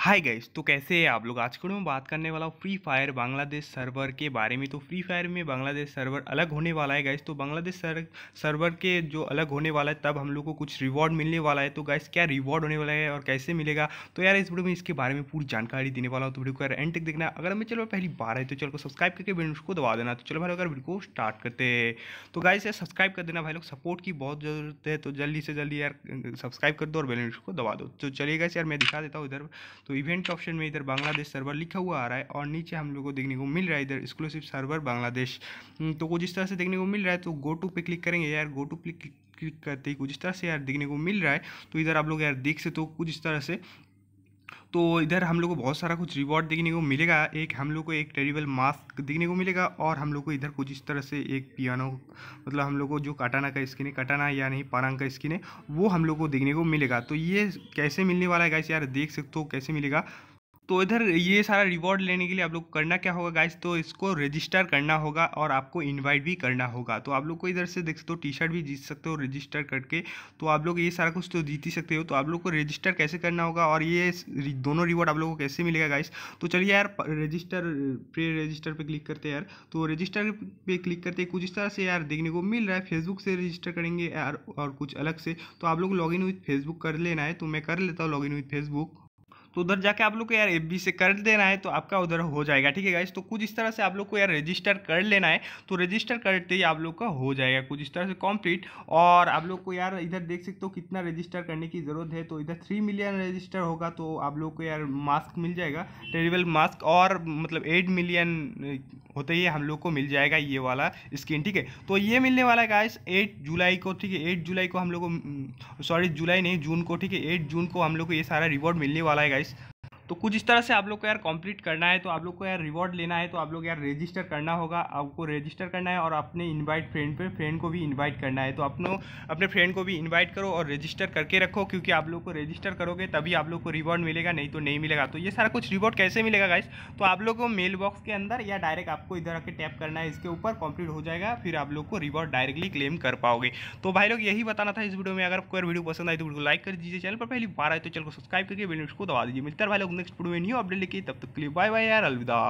hi guys तो कैसे हैं आप लोग आज के में बात करने वाला हूँ फ्री फायर बांग्लादेश सर्वर के बारे में तो फ्री फायर में बांग्लादेश सर्वर अलग होने वाला है गाइस तो बांग्लादेश सर, सर्वर के जो अलग होने वाला है तब हम लोग को कुछ रिवॉर्ड मिलने वाला है तो गाइस क्या रिवॉर्ड होने वाला है और कैसे मिलेगा तो यार इस वीडियो में इसके बारे में पूरी जानकारी देने वाला हूँ तो वीडियो को यार एंड तक देखना अगर हमें चलो पहली बार है तो चलो सब्सक्राइब करके वीडियो को दबा देना तो चलो भाई अगर वीडियो को स्टार्ट करते हैं तो गाइस यार सब्सक्राइब कर देना भाई लोग सपोर्ट की बहुत ज़रूरत है तो जल्दी से जल्दी यार सब्सक्राइब कर दो और बेल को दबा दो तो चलिए गाइस यार मैं दिखा देता हूँ इधर तो इवेंट ऑप्शन में इधर बांग्लादेश सर्वर लिखा हुआ आ रहा है और नीचे हम लोग को देखने को मिल रहा है इधर एक्सक्लूसिव सर्वर बांग्लादेश हम्म, तो कुछ इस तरह से देखने को मिल रहा है तो गो टू पे क्लिक करेंगे यार go to pay click click करते ही कुछ इस तरह से यार देखने को मिल रहा है तो इधर आप लोग यार देख सकते हो तो कुछ इस तरह से तो इधर हम लोग को बहुत सारा कुछ रिवॉर्ड देखने को मिलेगा एक हम लोग को एक टेरिबल मास्क देखने को मिलेगा और हम लोग को इधर कुछ इस तरह से एक पियानो मतलब हम लोग को जो काटाना का स्किन है काटाना या नहीं पारंग का स्किन है वो हम लोग को देखने को मिलेगा तो ये कैसे मिलने वाला है गाइस यार देख सकते हो कैसे मिलेगा तो इधर ये सारा रिवॉर्ड लेने के लिए आप लोग करना क्या होगा गाइस तो इसको रजिस्टर करना होगा और आपको इनवाइट भी करना होगा तो आप लोग को इधर से देख सकते हो टी शर्ट भी जीत सकते हो रजिस्टर करके तो आप लोग ये सारा कुछ तो जीत ही सकते हो तो आप लोग को रजिस्टर कैसे करना होगा और ये दोनों रिवॉर्ड आप लोग को कैसे मिलेगा गाइस तो चलिए यार रजिस्टर प्रे रजिस्टर पर क्लिक करते हैं यार तो रजिस्टर पर क्लिक करते कुछ इस तरह से यार देखने को मिल रहा है फेसबुक से रजिस्टर करेंगे यार और कुछ अलग से तो आप लोग इन विथ फेसबुक कर लेना है तो मैं कर लेता हूँ इन विथ फेसबुक तो उधर जाके आप लोग को यार एफ से कर देना है तो आपका उधर हो जाएगा ठीक है गाइस तो कुछ इस तरह से आप लोग को यार रजिस्टर कर लेना है तो रजिस्टर करते ही आप लोग का हो जाएगा कुछ इस तरह से कॉम्प्लीट और आप लोग को यार इधर देख सकते हो कितना रजिस्टर करने की ज़रूरत है तो इधर थ्री मिलियन रजिस्टर होगा तो आप लोग को यार मास्क मिल जाएगा टेरिबल मास्क और मतलब एट मिलियन होते ही हम लोग को मिल जाएगा ये वाला स्किन ठीक है तो ये मिलने वाला है गाइस एट जुलाई को ठीक है एट जुलाई को हम लोग को सॉरी जुलाई नहीं जून को ठीक है एट जून को हम लोग को ये सारा रिवॉर्ड मिलने वाला है गाइस तो कुछ इस तरह से आप लोग को यार कंप्लीट करना है तो आप लोग को यार रिवॉर्ड लेना है तो आप लोग यार रजिस्टर करना होगा आपको रजिस्टर करना है और अपने इनवाइट फ्रेंड पे फ्रेंड को भी इनवाइट करना है तो अपनों अपने फ्रेंड को भी इनवाइट करो और रजिस्टर करके रखो क्योंकि आप लोग को रजिस्टर करोगे तभी आप लोग को रिवॉर्ड मिलेगा नहीं तो नहीं मिलेगा तो ये सारा कुछ रिवॉर्ड कैसे मिलेगा गाइस तो आप लोग को मेल बॉक्स के अंदर या डायरेक्ट आपको इधर आके टैप करना है इसके ऊपर कंप्लीट हो जाएगा फिर आप लोग को रिवॉर्ड डायरेक्टली क्लेम कर पाओगे तो भाई लोग यही बताना था इस वीडियो में अगर आपको वीडियो पसंद आई तो वीडियो को लाइक कर दीजिए चैनल पर पहली बार आए तो चलो को सब्सक्राइब करके बेल को दबा दीजिए मिलता है भाई लोग नेक्स्ट वीडियो में न्यू अपडेट लेके तब तक के लिए बाय बाय यार अलविदा